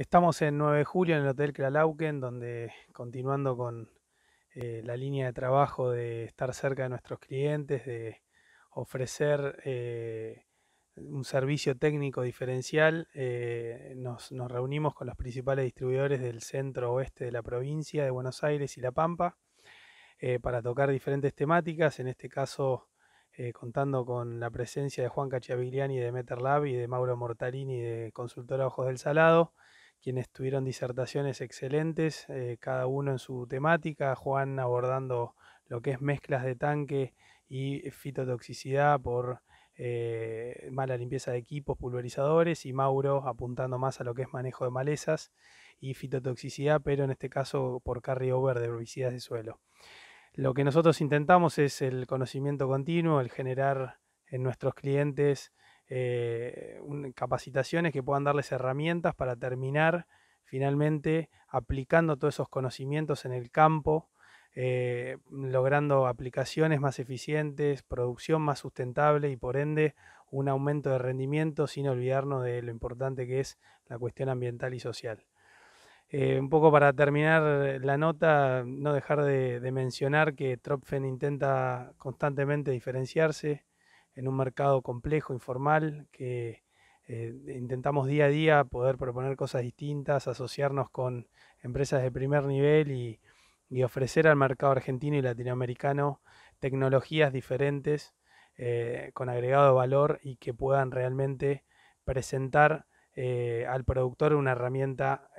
Estamos en 9 de julio en el Hotel Kralauken, donde continuando con eh, la línea de trabajo de estar cerca de nuestros clientes, de ofrecer eh, un servicio técnico diferencial, eh, nos, reunimos con los principales distribuidores del centro oeste de la provincia de Buenos Aires y La Pampa para tocar diferentes temáticas, en este caso contando con la presencia de Juan Cachavigliani de Meterlab y de Mauro Mortarini de Consultora Ojos del Salado quienes tuvieron disertaciones excelentes, eh, cada uno en su temática, Juan abordando lo que es mezclas de tanque y fitotoxicidad por eh, mala limpieza de equipos pulverizadores y Mauro apuntando más a lo que es manejo de malezas y fitotoxicidad, pero en este caso por over de herbicidas de suelo. Lo que nosotros intentamos es el conocimiento continuo, el generar en nuestros clientes eh, capacitaciones que puedan darles herramientas para terminar finalmente aplicando todos esos conocimientos en el campo, eh, logrando aplicaciones más eficientes, producción más sustentable y por ende un aumento de rendimiento sin olvidarnos de lo importante que es la cuestión ambiental y social. Eh, un poco para terminar la nota, no dejar de mencionar que Tropfen intenta constantemente diferenciarse, en un mercado complejo, informal, que eh, intentamos día a día poder proponer cosas distintas, asociarnos con empresas de primer nivel y, ofrecer al mercado argentino y latinoamericano tecnologías diferentes eh, con agregado valor y que puedan realmente presentar eh, al productor una herramienta